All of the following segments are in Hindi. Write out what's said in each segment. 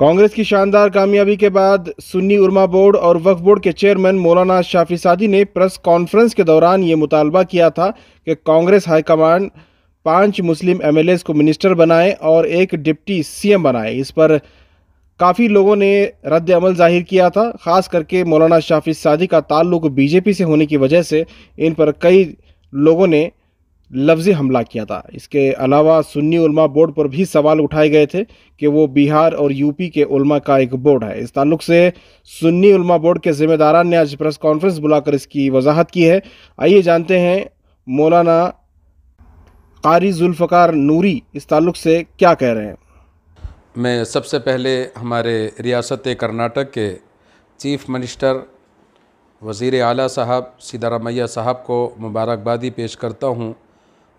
कांग्रेस की शानदार कामयाबी के बाद सुन्नी उर्मा बोर्ड और वक्फ बोर्ड के चेयरमैन मौलाना शाफी सादी ने प्रेस कॉन्फ्रेंस के दौरान ये मुतालबा किया था कि कांग्रेस हाईकमान पांच मुस्लिम एम को मिनिस्टर बनाए और एक डिप्टी सीएम बनाए इस पर काफ़ी लोगों ने रद्द अमल जाहिर किया था ख़ास करके मौलाना शाफी सादी का ताल्लुक बीजेपी से होने की वजह से इन पर कई लोगों ने लफ्ज़ी हमला किया था इसके अलावा सुन्नी उलमा बोर्ड पर भी सवाल उठाए गए थे कि वो बिहार और यूपी के उलमा का एक बोर्ड है इस ताल्लुक से सुन्नी उलमा बोर्ड के ज़िम्मेदारान ने आज प्रेस कॉन्फ्रेंस बुलाकर इसकी वजाहत की है आइए जानते हैं मौलाना कारी जुल्फ़ार नूरी इस ताल्लुक से क्या कह रहे हैं मैं सबसे पहले हमारे रियासत कर्नाटक के चीफ़ मिनिस्टर वज़ी अली साहब सीदारामैया साहब को मुबारकबादी पेश करता हूँ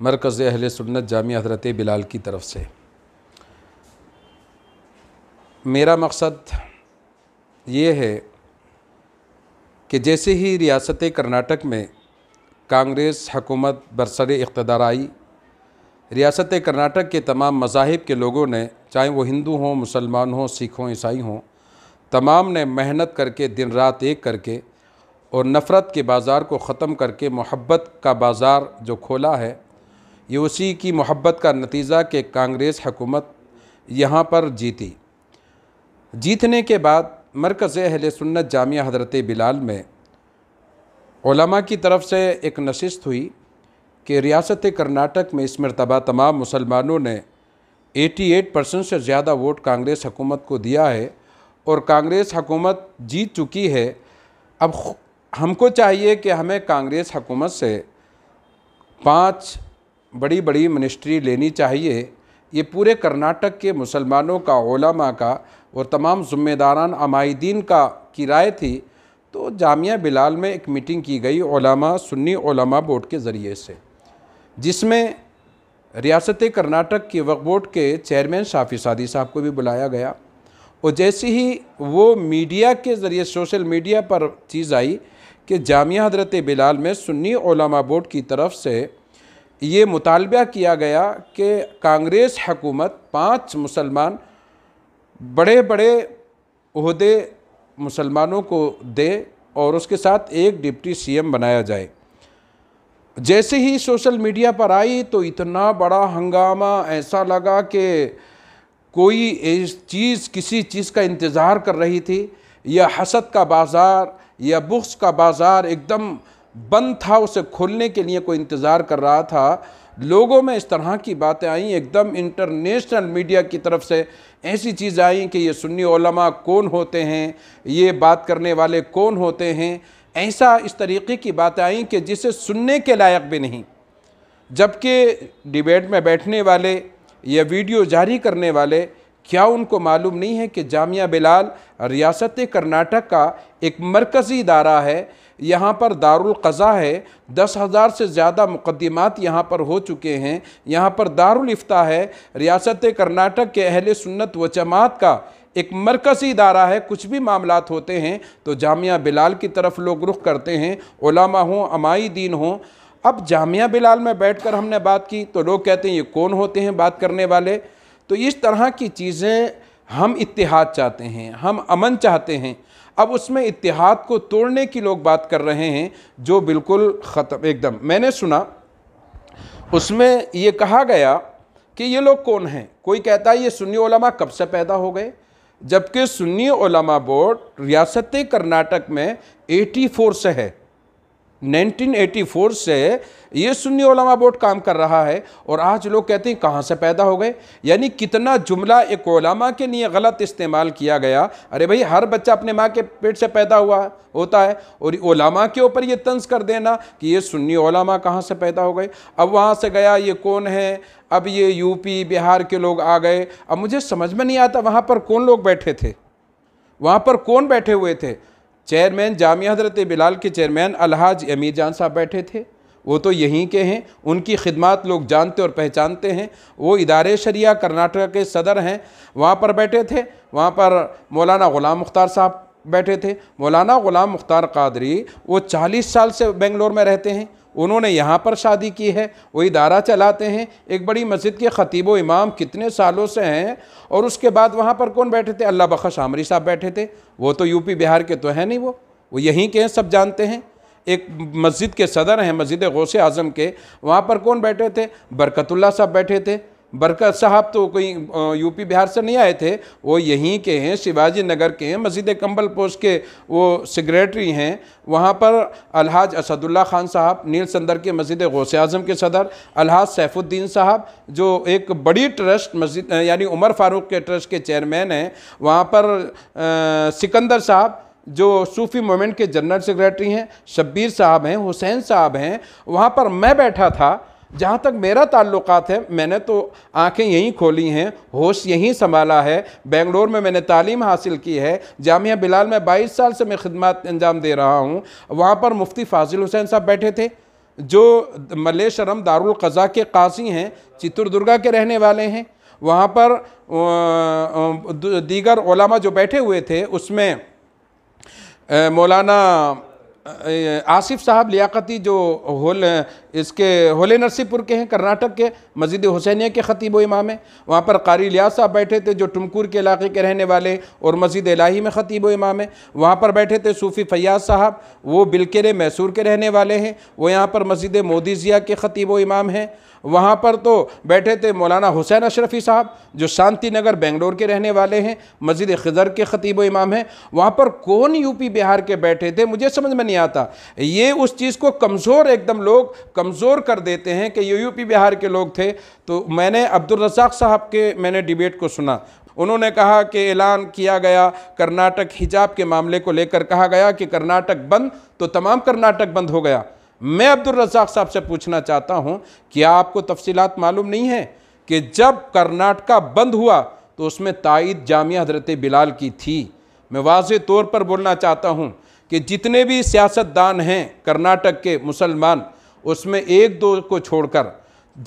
मरकज़ अहल सुन्नत जामी हज़रत बिलाल की तरफ़ से मेरा मकसद ये है कि जैसे ही रियासत कर्नाटक में कांग्रेस हकूमत बरसर इकतदार आई रियासत कर्नाटक के तमाम मजाहब के लोगों ने चाहे वो हिंदू हों मुसलमान हों सिख हों ईसाई हों तमाम ने मेहनत करके दिन रात एक करके और नफ़रत के बाज़ार को ख़त्म करके मोहब्बत का बाज़ार जो खोला है ये उसी की मोहब्बत का नतीजा कि कांग्रेस हकूमत यहाँ पर जीती जीतने के बाद मरकज़ अहल सुन्नत जामिया हज़रत बिलाल में ओलमा की तरफ से एक नशिस्त हुई कि रियासत कर्नाटक में इस मरतबा तमाम मुसलमानों ने 88 परसेंट से ज़्यादा वोट कांग्रेस हकूमत को दिया है और कांग्रेस हकूमत जीत चुकी है अब हमको चाहिए कि हमें कांग्रेस हकूमत से पाँच बड़ी बड़ी मिनिस्ट्री लेनी चाहिए ये पूरे कर्नाटक के मुसलमानों का ओलमा का और तमाम जुम्मेदारान अमायदीन का की राय थी तो जामिया बिलाल में एक मीटिंग की गई ओलमा सुन्नी ओलमा बोर्ड के ज़रिए से जिसमें रियासत कर्नाटक के वक्फ बोर्ड के चेयरमैन शाफी सादी साहब को भी बुलाया गया और जैसे ही वो मीडिया के ज़रिए सोशल मीडिया पर चीज़ आई कि जामिया हजरत बिलाल में सुन्नी ओलमा बोर्ड की तरफ से ये मुतालबा किया गया कि कांग्रेस हकूमत पाँच मुसलमान बड़े बड़े अहदे मुसलमानों को दे और उसके साथ एक डिप्टी सीएम बनाया जाए जैसे ही सोशल मीडिया पर आई तो इतना बड़ा हंगामा ऐसा लगा कि कोई इस चीज़ किसी चीज़ का इंतज़ार कर रही थी या हसद का बाज़ार या बुक्स का बाज़ार एकदम बंद था उसे खोलने के लिए कोई इंतज़ार कर रहा था लोगों में इस तरह की बातें आई एकदम इंटरनेशनल मीडिया की तरफ से ऐसी चीज़ आई कि ये सुन्नी ओलमा कौन होते हैं ये बात करने वाले कौन होते हैं ऐसा इस तरीके की बातें आईं कि जिसे सुनने के लायक भी नहीं जबकि डिबेट में बैठने वाले या वीडियो जारी करने वाले क्या उनको मालूम नहीं है कि जामिया बिलाल रियासत कर्नाटक का एक मरकज़ी इदारा है यहाँ पर दारुल क़ज़ा है दस हज़ार से ज़्यादा मुकदमात यहाँ पर हो चुके हैं यहाँ पर दारुल इफ्ता है रियासत कर्नाटक के अहल सुन्नत व जमात का एक मरकज़ी इदारा है कुछ भी मामला होते हैं तो जामिया बिलाल की तरफ लोग रुख करते हैं ओलामा हों अमाई दीन हों अब जामिया बिलाल में बैठकर हमने बात की तो लोग कहते हैं ये कौन होते हैं बात करने वाले तो इस तरह की चीज़ें हम इतिहाद चाहते हैं हम अमन चाहते हैं अब उसमें इतिहाद को तोड़ने की लोग बात कर रहे हैं जो बिल्कुल ख़त्म एकदम मैंने सुना उसमें ये कहा गया कि ये लोग कौन हैं कोई कहता है ये सुन्नी ओलमा कब से पैदा हो गए जबकि सुन्नी ओलमा बोर्ड रियासत कर्नाटक में 84 से है 1984 से ये सुन्नी ओलमा बोर्ड काम कर रहा है और आज लोग कहते हैं कहाँ से पैदा हो गए यानी कितना जुमला एक ओलमा के लिए गलत इस्तेमाल किया गया अरे भाई हर बच्चा अपने माँ के पेट से पैदा हुआ होता है और ओलमा के ऊपर ये तंज कर देना कि ये सुन्नी ओलमा कहाँ से पैदा हो गए अब वहाँ से गया ये कौन है अब ये यूपी बिहार के लोग आ गए अब मुझे समझ में नहीं आता वहाँ पर कौन लोग बैठे थे वहाँ पर कौन बैठे हुए थे चेयरमैन जामिया हजरत बिलाल के चेयरमैन अलहाज अमीर जान साहब बैठे थे वो तो यहीं के हैं उनकी खिदमत लोग जानते और पहचानते हैं वो इदारे शरिया कर्नाटक के सदर हैं वहाँ पर बैठे थे वहाँ पर मौलाना ग़ुलाम मुख्तार साहब बैठे थे मौलाना ग़ुलाम मुख्तार कादरी वो चालीस साल से बेंगलोर में रहते हैं उन्होंने यहाँ पर शादी की है वो इदारा चलाते हैं एक बड़ी मस्जिद के ख़तीब इमाम कितने सालों से हैं और उसके बाद वहाँ पर कौन बैठे थे अल्लाह बख्श आमरी साहब बैठे थे वो तो यूपी बिहार के तो हैं नहीं वो वो यहीं के हैं सब जानते हैं एक मस्जिद के सदर हैं मस्जिद गौसे आज़म के वहाँ पर कौन बैठे थे बरकतुल्ला साहब बैठे थे बरकत साहब तो कोई यूपी बिहार से नहीं आए थे वो यहीं के हैं शिवाजी नगर के हैं मस्जिद कम्बल पोस्ट के वो सेक्रेटरी हैं वहाँ पर अलहाज असदुल्ला खान साहब नील संदर के मस्जिद गौसे आजम के सदर अलहाज सैफुद्दीन साहब जो एक बड़ी ट्रस्ट मस्जिद यानी उमर फारूक के ट्रस्ट के चेयरमैन हैं वहाँ पर आ, सिकंदर साहब जो सूफ़ी मोमेंट के जनरल सेक्रेटरी हैं शब्बीर साहब हैं हुसैन साहब हैं वहाँ पर मैं बैठा था जहाँ तक मेरा ताल्लुक है मैंने तो आंखें यहीं खोली हैं होश यहीं संभाला है बेंगलोर में मैंने तालीम हासिल की है जामिया बिलाल में बाईस साल से मैं खदमात अंजाम दे रहा हूँ वहाँ पर मुफ्ती फाजिल हुसैन साहब बैठे थे जो मलेशरम दारुल कज़ा के काजी हैं चित्रदुर्गा के रहने वाले हैं वहाँ पर दीगर ओलामा जो बैठे हुए थे उसमें मौलाना आसिफ साहब लियाकती जो होल इसके होले नरसीपुर के हैं कर्नाटक के मस्जिद हुसैनिया के ख़तीब व इमाम हैं वहाँ पर कारी लिया साहब बैठे थे जो टुमकूर के इलाके के रहने वाले और मस्जिद इलाही में ख़तीब व इमाम हैं वहाँ पर बैठे थे सूफ़ी फ़याज़ साहब वो बिलकेरे मैसूर के रहने वाले हैं वो यहाँ पर मस्जिद मोदी ज़िया के ख़तीब व इमाम हैं वहाँ पर तो बैठे थे मौलाना हुसैन अशरफी साहब जो शांति नगर बेंगलोर के रहने वाले हैं मस्जिद खजर के ख़तीब इमाम हैं वहाँ पर कौन यूपी बिहार के बैठे थे मुझे समझ में नहीं आता ये उस चीज़ को कमज़ोर एकदम लोग कमज़ोर कर देते हैं कि ये यूपी बिहार के लोग थे तो मैंने अब्दुलरजाक साहब के मैंने डिबेट को सुना उन्होंने कहा कि ऐलान किया गया कर्नाटक हिजाब के मामले को लेकर कहा गया कि कर्नाटक बंद तो तमाम कर्नाटक बंद हो गया मैं अब्दुल रज़ाक साहब से पूछना चाहता हूँ क्या आपको तफसीलात मालूम नहीं है कि जब कर्नाटका बंद हुआ तो उसमें तइद जामिया हजरत बिलाल की थी मैं वाज तौर पर बोलना चाहता हूँ कि जितने भी सियासतदान हैं कर्नाटक के मुसलमान उसमें एक दो को छोड़कर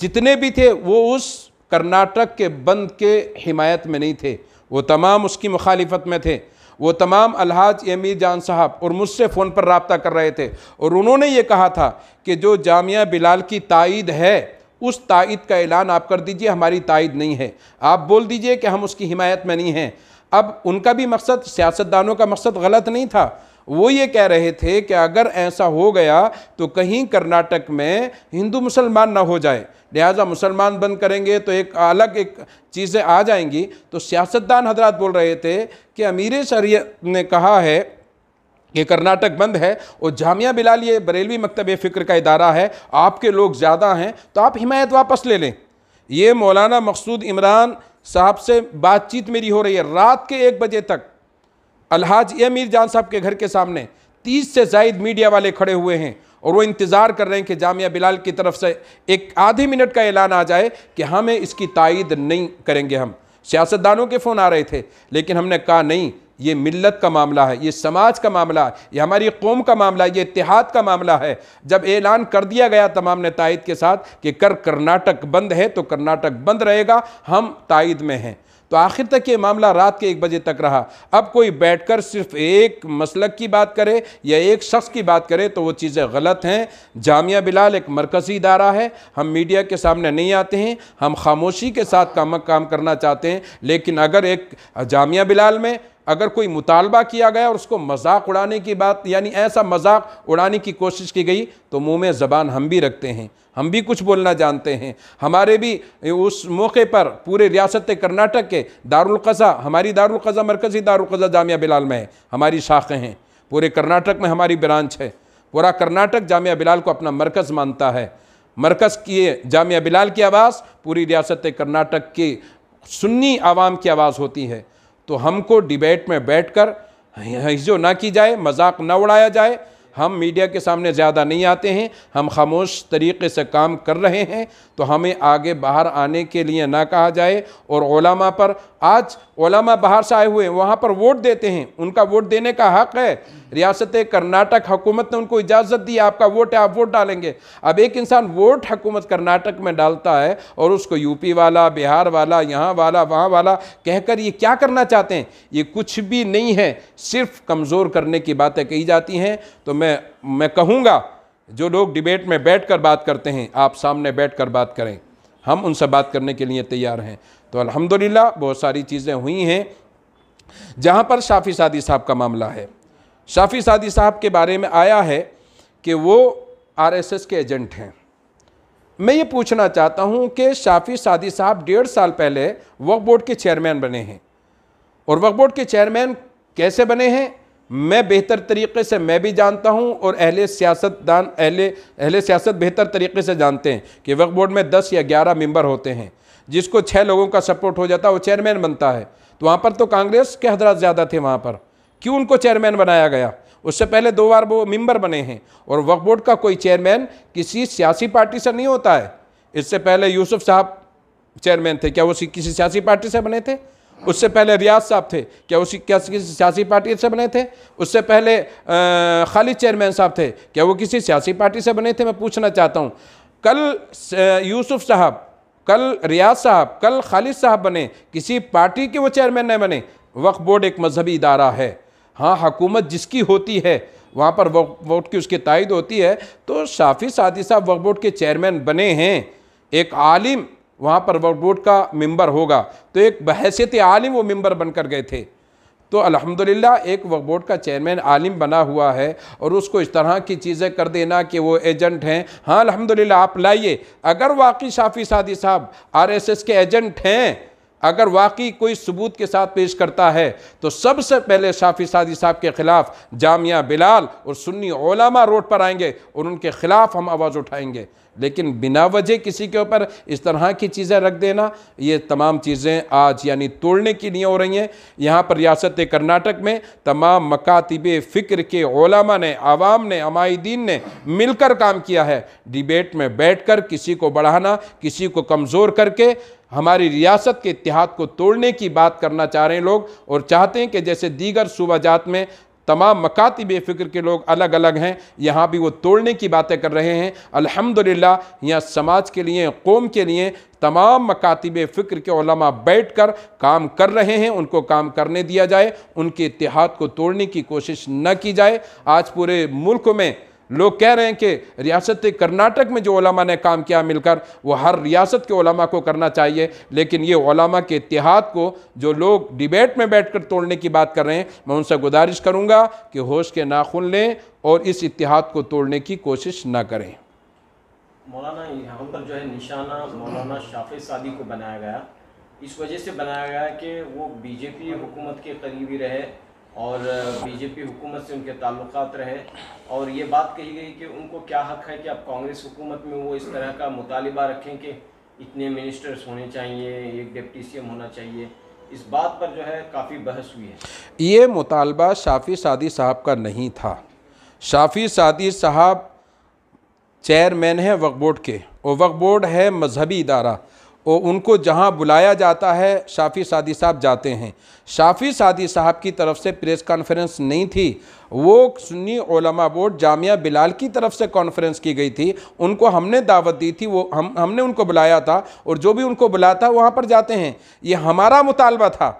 जितने भी थे वो उस कर्नाटक के बंद के हिमायत में नहीं थे वो तमाम उसकी मुखालफत में थे वो तमाम अलहाज एमी जान साहब और मुझसे फ़ोन पर रबता कर रहे थे और उन्होंने ये कहा था कि जो जामिया बिलाल की तइद है उस तइद का ऐलान आप कर दीजिए हमारी तइद नहीं है आप बोल दीजिए कि हम उसकी हिमायत में नहीं हैं अब उनका भी मकसद सियासतदानों का मकसद गलत नहीं था वो ये कह रहे थे कि अगर ऐसा हो गया तो कहीं कर्नाटक में हिंदू मुसलमान ना हो जाए लिहाजा मुसलमान बंद करेंगे तो एक अलग एक चीज़ें आ जाएंगी तो सियासतदान हजरात बोल रहे थे कि अमीर शरीत ने कहा है कि कर्नाटक बंद है और जामिया बिलाल ये बरेलवी मकतब फ़िक्र का इदारा है आपके लोग ज़्यादा हैं तो आप हिमायत वापस ले लें ये मौलाना मकसूद इमरान साहब से बातचीत मेरी हो रही है रात के एक बजे तक अलहाज ए मीर जान साहब के घर के सामने तीस से जायद मीडिया वाले खड़े हुए हैं और वो इंतज़ार कर रहे हैं कि जामिया बिलाल की तरफ से एक आधे मिनट का ऐलान आ जाए कि हमें इसकी तायद नहीं करेंगे हम सियासतदानों के फ़ोन आ रहे थे लेकिन हमने कहा नहीं ये मिल्लत का मामला है ये समाज का मामला है ये हमारी कौम का मामला है ये इतिहाद का मामला है जब ऐलान कर दिया गया तमाम ने तायद के साथ कि कर कर्नाटक बंद है तो कर्नाटक बंद रहेगा हम तायद में हैं तो आखिर तक ये मामला रात के एक बजे तक रहा अब कोई बैठकर सिर्फ एक मसलक की बात करे या एक शख्स की बात करे तो वो चीज़ें गलत हैं जामिया बिलाल एक मरकज़ी इदारा है हम मीडिया के सामने नहीं आते हैं हम खामोशी के साथ काम काम करना चाहते हैं लेकिन अगर एक जामिया बिलाल में अगर कोई मुतालबा किया गया और उसको मजाक उड़ाने की बात यानी ऐसा मजाक उड़ाने की कोशिश की गई तो मुंह में ज़बान हम भी रखते हैं हम भी कुछ बोलना जानते हैं हमारे भी उस मौके पर पूरे रियासत कर्नाटक के दारुलकज़ा हमारी दारुलकज़ा मरकज़ी दारुलकज़ा जामिया बिलाल में है हमारी शाखें हैं पूरे कर्नाटक में हमारी ब्रांच है पूरा कर्नाटक जामिया बिलाल को अपना मरकज़ मानता है मरकज़ किए जामिया बिलाल की आवाज़ पूरी रियासत कर्नाटक की सुन्नी आवाम की आवाज़ होती है तो हमको डिबेट में बैठकर हिजो ना की जाए मजाक ना उड़ाया जाए हम मीडिया के सामने ज़्यादा नहीं आते हैं हम खामोश तरीके से काम कर रहे हैं तो हमें आगे बाहर आने के लिए ना कहा जाए और ओलामा पर आज ओलामा बाहर से आए हुए हैं वहाँ पर वोट देते हैं उनका वोट देने का हक़ है रियासत कर्नाटक हुकूमत ने उनको इजाज़त दी आपका वोट है आप वोट डालेंगे अब एक इंसान वोट हुकूमत कर्नाटक में डालता है और उसको यूपी वाला बिहार वाला यहाँ वाला वहाँ वाला कहकर ये क्या करना चाहते हैं ये कुछ भी नहीं है सिर्फ कमज़ोर करने की बातें कही जाती हैं तो मैं मैं कहूँगा जो लोग डिबेट में बैठ कर बात करते हैं आप सामने बैठ कर बात करें हम उनसे बात करने के लिए तैयार हैं तो अलहमदिल्ला बहुत सारी चीज़ें हुई हैं जहाँ पर शाफी सादी साहब का मामला है शाफी सादी साहब के बारे में आया है कि वो आरएसएस के एजेंट हैं मैं ये पूछना चाहता हूँ कि शाफी सादी साहब डेढ़ साल पहले वक्फ बोर्ड के चेयरमैन बने हैं और वक्फ बोर्ड के चेयरमैन कैसे बने हैं मैं बेहतर तरीके से मैं भी जानता हूं और अहले सियासतदान अहले अहले सियासत बेहतर तरीके से जानते हैं कि वक्फ बोर्ड में दस या ग्यारह मेंबर होते हैं जिसको छः लोगों का सपोर्ट हो जाता है वो चेयरमैन बनता है तो वहाँ पर तो कांग्रेस के हजरात ज़्यादा थे वहाँ पर क्यों उनको चेयरमैन बनाया गया उससे पहले दो बार वो मेंबर बने हैं और वक्फ बोर्ड का कोई चेयरमैन किसी सियासी पार्टी से नहीं होता है इससे पहले यूसुफ साहब चेयरमैन थे क्या वो किसी सियासी पार्टी से बने थे उससे पहले रियाज साहब थे क्या उसी क्या किसी सियासी पार्टी से बने थे उससे पहले खालिद चेयरमैन साहब थे क्या वो किसी सियासी पार्टी से बने थे मैं पूछना चाहता हूँ कल यूसुफ साहब कल रियाज साहब कल खालिद साहब बने किसी पार्टी के वो चेयरमैन नहीं बने वक्फ बोर्ड एक मजहबी इदारा है हाँ हकूमत जिसकी होती है वहाँ पर वोट की उसकी तइद होती है तो शाफी सादी साहब वक्फ बोर्ड के चेयरमैन बने हैं एक आलिम वहाँ पर वक्फ बोर्ड का मेंबर होगा तो एक बहसीत आलिम वो मेंबर बनकर गए थे तो अल्हम्दुलिल्लाह एक वक्फ बोर्ड का चेयरमैन आलिम बना हुआ है और उसको इस तरह की चीज़ें कर देना कि वो एजेंट हैं हाँ अलहमदिल्ला आप लाइए अगर वाकई शाफी सादी साहब आर के एजेंट हैं अगर वाकई कोई सबूत के साथ पेश करता है तो सबसे पहले शाफी सादी साहब के ख़िलाफ़ जामिया बिलाल और सुन्नी ओलामा रोड पर आएंगे और उनके ख़िलाफ़ हम आवाज़ उठाएंगे लेकिन बिना वजह किसी के ऊपर इस तरह की चीज़ें रख देना ये तमाम चीज़ें आज यानी तोड़ने के लिए हो रही हैं यहाँ पर रियासत कर्नाटक में तमाम मकातब फ़िक्र के ओलामा ने आवाम ने अमायदीन ने मिलकर काम किया है डिबेट में बैठकर किसी को बढ़ाना किसी को कमज़ोर करके हमारी रियासत के इतिहाद को तोड़ने की बात करना चाह रहे हैं लोग और चाहते हैं कि जैसे दीगर जात में तमाम मकाती बेफिक्र के लोग अलग अलग हैं यहाँ भी वो तोड़ने की बातें कर रहे हैं अल्हम्दुलिल्लाह यहाँ समाज के लिए कौम के लिए तमाम मकातब फ़िक्र के ओलमा बैठ कर काम कर रहे हैं उनको काम करने दिया जाए उनके इतिहाद को तोड़ने की कोशिश न की जाए आज पूरे मुल्क में लोग कह रहे हैं कि रियासत कर्नाटक में जो ओलामा ने काम किया मिलकर वो हर रियासत के ओलामा को करना चाहिए लेकिन ये ओलामा के इतिहाद को जो लोग डिबेट में बैठकर तोड़ने की बात कर रहे हैं मैं उनसे गुजारिश करूंगा कि होश के नाखून लें और इस इतिहाद को तोड़ने की कोशिश ना करें मौलाना यहाँ पर जो है निशाना मौलाना शाफे सादी को बनाया गया इस वजह से बनाया गया कि वो बीजेपी हुकूमत के करीबी रहे और बीजेपी हुकूमत से उनके ताल्लुक रहे और ये बात कही गई कि उनको क्या हक है कि आप कांग्रेस हुकूमत में वो इस तरह का मुतालबा रखें कि इतने मिनिस्टर्स होने चाहिए एक डिप्टी सी होना चाहिए इस बात पर जो है काफ़ी बहस हुई है ये मुतालबा शाफी सादी साहब का नहीं था शाफी सादी साहब चेयरमैन हैं वक्फ बोर्ड के और वक्फ बोर्ड है मजहबी इदारा और उनको जहां बुलाया जाता है शाफ़ी सादी साहब जाते हैं शाफ़ी सादी साहब की तरफ से प्रेस कॉन्फ्रेंस नहीं थी वो सुन्नी ओलमा बोर्ड जामिया बिलाल की तरफ से कॉन्फ्रेंस की गई थी उनको हमने दावत दी थी वो हम हमने उनको बुलाया था और जो भी उनको बुलाता वहाँ पर जाते हैं ये हमारा मुतालबा था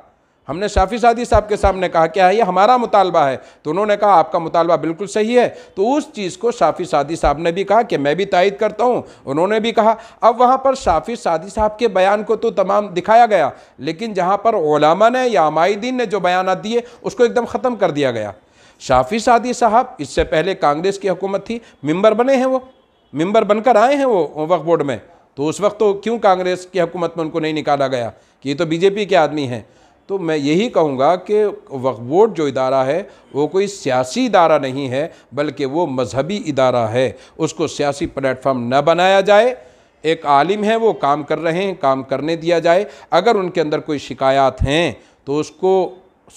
हमने शाफी सादी साहब के सामने कहा क्या है ये हमारा मुतालबा है तो उन्होंने कहा आपका मुतालबा बिल्कुल सही है तो उस चीज़ को शाफी सादी साहब ने भी कहा कि मैं भी तायद करता हूँ उन्होंने भी कहा अब वहाँ पर शाफी सादी साहब के बयान को तो तमाम दिखाया गया लेकिन जहाँ पर ओलामा ने या अमायदीन ने जो बयान दिए उसको एकदम ख़त्म कर दिया गया शाफी सादी साहब इससे पहले कांग्रेस की हुकूमत थी मंबर बने हैं वो मंबर बनकर आए हैं वो वक्त बोर्ड में तो उस वक्त तो क्यों कांग्रेस की हुकूमत में उनको नहीं निकाला गया कि ये तो बीजेपी के आदमी हैं तो मैं यही कहूँगा कि वक्फ बोर्ड जो इदारा है वो कोई सियासी इदारा नहीं है बल्कि वो मजहबी इदारा है उसको सियासी प्लेटफॉर्म न बनाया जाए एक आलिम है वो काम कर रहे हैं काम करने दिया जाए अगर उनके अंदर कोई शिकायत हैं तो उसको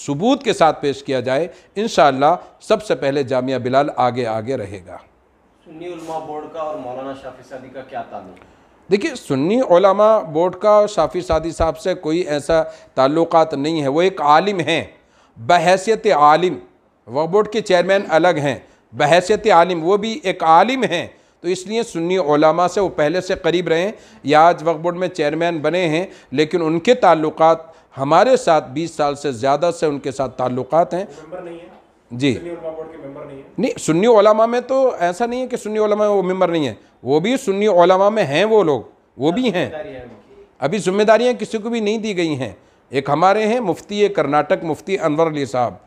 सबूत के साथ पेश किया जाए इन सबसे पहले जामिया बिलाल आगे आगे रहेगा सुन्नी बोर्ड का और मौलाना शाफी सदी का क्या ताल्लुक देखिए सुन्नी ओलमा बोर्ड का शाफी सादी साहब से कोई ऐसा ताल्लुक नहीं है वो एक आलिम हैं बहसीत आलिम वक्फ बोर्ड के चेयरमैन अलग हैं बहसीत आलिम वो भी एक आलिम हैं तो इसलिए सुन्नी ओलमा से वो पहले से करीब रहे या आज वक्फ बोर्ड में चेयरमैन बने हैं लेकिन उनके ताल्लुक हमारे साथ 20 साल से ज़्यादा से उनके साथ ताल्लुक हैं जी नहीं, नहीं सुन्नी ओलमा में तो ऐसा नहीं है कि सुन्नी ओलमा में वो मेंबर नहीं है वो भी सुन्नी ओलमा में हैं वो लोग वो भी हैं अभी जिम्मेदारियाँ किसी को भी नहीं दी गई हैं एक हमारे हैं मुफ्ती कर्नाटक मुफ्ती अनवर अली साहब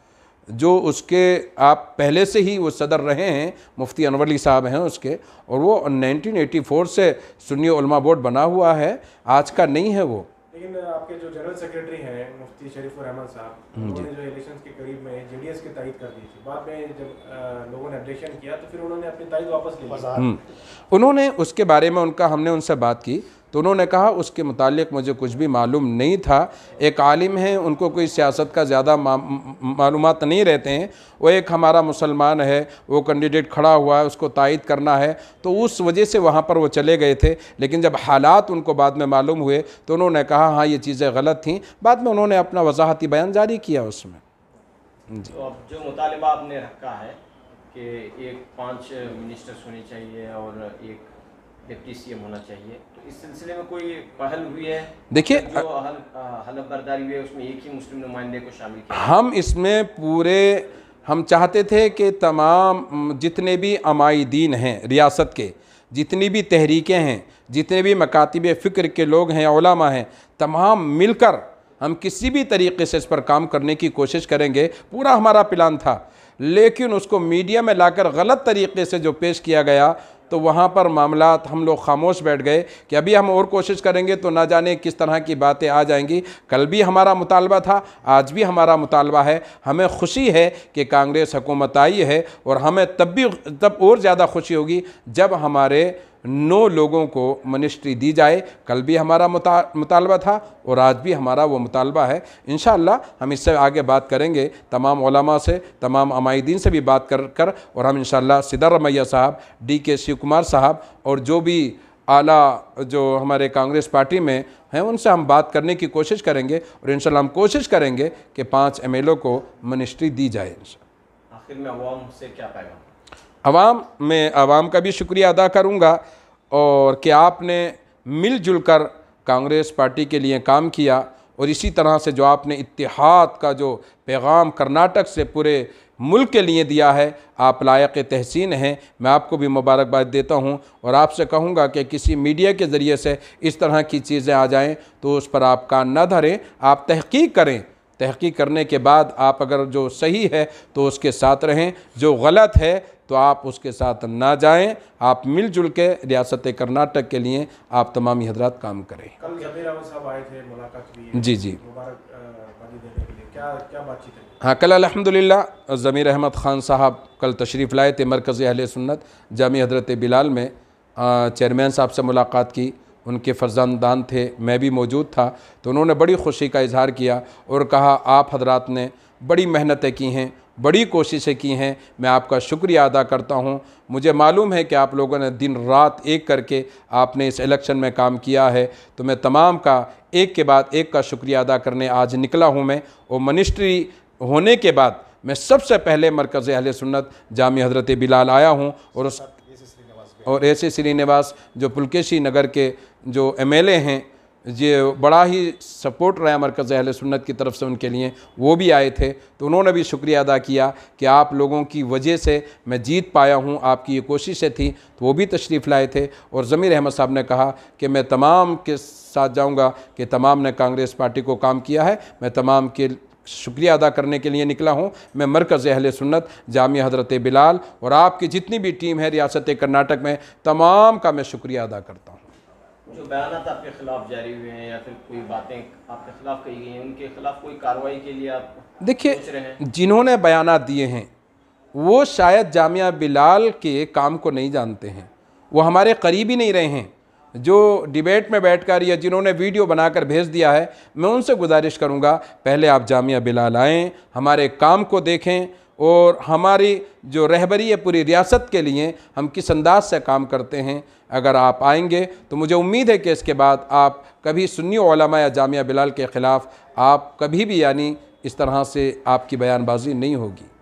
जो उसके आप पहले से ही वो सदर रहे हैं मुफ्ती अनवर अली साहब हैं उसके और वो 1984 से सुन्नी उलमा बोर्ड बना हुआ है आज का नहीं है वो लेकिन आपके जो जनरल सेक्रेटरी हैं मुफ्ती शरीफुर रहमान साहब हम्म, उन्होंने जो इलेक्शन के करीब में डी एस की तारीफ कर दी थी बाद में जब लोगों ने ऑब्जेक्शन किया तो फिर उन्होंने अपनी तारीफ वापस ली हम्म। उन्होंने उसके बारे में उनका हमने उनसे बात की तो उन्होंने कहा उसके मुतालिक मुझे कुछ भी मालूम नहीं था एक आलिम है उनको कोई सियासत का ज़्यादा मालूम नहीं रहते हैं वो एक हमारा मुसलमान है वो कैंडिडेट खड़ा हुआ है उसको तायद करना है तो उस वजह से वहाँ पर वो चले गए थे लेकिन जब हालात उनको बाद में मालूम हुए तो उन्होंने कहा हाँ ये चीज़ें गलत थी बाद में उन्होंने अपना वजाहती बयान जारी किया उसमें जी तो अब जो मुतालबा आपने रखा है कि एक पाँच मिनिस्टर्स होने चाहिए और एक डिप्टी सी होना चाहिए कोई पहल हुई है देखिए हम इसमें पूरे हम चाहते थे कि तमाम जितने भी अमायदीन हैं रियासत के जितनी भी तहरीकें हैं जितने भी मकातब फ़िक्र के लोग हैं ओलामा हैं तमाम मिलकर हम किसी भी तरीके से इस पर काम करने की कोशिश करेंगे पूरा हमारा प्लान था लेकिन उसको मीडिया में लाकर गलत तरीके से जो पेश किया गया तो वहाँ पर मामला हम लोग खामोश बैठ गए कि अभी हम और कोशिश करेंगे तो ना जाने किस तरह की बातें आ जाएंगी कल भी हमारा मुतालबा था आज भी हमारा मुतालबा है हमें खुशी है कि कांग्रेस हुकूमत आई है और हमें तब भी तब और ज़्यादा खुशी होगी जब हमारे नौ लोगों को मिनिस्ट्री दी जाए कल भी हमारा मुतालबा था और आज भी हमारा वो मुतालबा है इन हम इससे आगे बात करेंगे तमाम ओलमा से तमाम अमायदीन से भी बात कर कर और हम इन रमैया साहब डी के शिव कुमार साहब और जो भी आला जो हमारे कांग्रेस पार्टी में हैं उनसे हम बात करने की कोशिश करेंगे और इन हम कोशिश करेंगे कि पाँच एम को मिनिस्ट्री दी जाए इन आखिर में अवाम से क्या पैगाम आवाम मैं आवाम का भी शुक्रिया अदा करूँगा और कि आपने मिलजुल कर कांग्रेस पार्टी के लिए काम किया और इसी तरह से जो आपने इतिहाद का जो पैगाम कर्नाटक से पूरे मुल्क के लिए दिया है आप लायक तहसीन हैं मैं आपको भी मुबारकबाद देता हूं और आपसे कहूंगा कि किसी मीडिया के ज़रिए से इस तरह की चीज़ें आ जाएं तो उस पर आप कान न धरें आप तहकीक करें तहकीक करने के बाद आप अगर जो सही है तो उसके साथ रहें जो गलत है तो आप उसके साथ ना जाएं आप मिलजुल के रियासत कर्नाटक के लिए आप तमामी हजरात काम करें कल साहब आए थे मुलाकात जी जी हाँ कल अलहमदिल्ला ज़मीर अहमद ख़ान साहब कल तशरीफ़ लाए थे मरकज़ अहल सुन्नत जामी हजरत बिलाल में चेयरमैन साहब से मुलाकात की उनके फर्जंदान थे मैं भी मौजूद था तो उन्होंने बड़ी खुशी का इजहार किया और कहा आप हजरात ने बड़ी मेहनतें की हैं बड़ी कोशिशें की हैं मैं आपका शुक्रिया अदा करता हूं मुझे मालूम है कि आप लोगों ने दिन रात एक करके आपने इस इलेक्शन में काम किया है तो मैं तमाम का एक के बाद एक का शुक्रिया अदा करने आज निकला हूं मैं और मिनिस्ट्री होने के बाद मैं सबसे पहले मरकज़ अहल सुन्नत जामी हज़रत बिलाल आया हूँ और उस और ऐसे श्रीनिवास जो पुलकेशी नगर के जो ए हैं ये बड़ा ही सपोर्ट रहा मरकज़ अहल सुन्नत की तरफ से उनके लिए वो भी आए थे तो उन्होंने भी शुक्रिया अदा किया कि आप लोगों की वजह से मैं जीत पाया हूँ आपकी ये कोशिशें थी तो वो भी तशरीफ़ लाए थे और ज़मीर अहमद साहब ने कहा कि मैं तमाम के साथ जाऊँगा कि तमाम ने कांग्रेस पार्टी को काम किया है मैं तमाम के शुक्रिया अदा करने के लिए निकला हूँ मैं मरकज़ अहल सुन्नत जामिया हज़रत बिलाल और आपकी जितनी भी टीम है रियासत कर्नाटक में तमाम का मैं शुक्रिया अदा करता हूँ जो बयान आपके खिलाफ जारी हुए हैं या फिर कोई बातें आपके खिलाफ कही गई हैं उनके खिलाफ कोई कार्रवाई के लिए आप देखिए जिन्होंने बयान दिए हैं वो शायद जामिया बिलाल के काम को नहीं जानते हैं वो हमारे करीब ही नहीं रहे हैं जो डिबेट में बैठकर या जिन्होंने वीडियो बनाकर भेज दिया है मैं उनसे गुजारिश करूंगा पहले आप जामिया बिलाल आएँ हमारे काम को देखें और हमारी जो रहबरी है पूरी रियासत के लिए हम किस अंदाज से काम करते हैं अगर आप आएंगे तो मुझे उम्मीद है कि इसके बाद आप कभी सुन्नी ओलमा या जामिया बिलाल के ख़िलाफ़ आप कभी भी यानी इस तरह से आपकी बयानबाजी नहीं होगी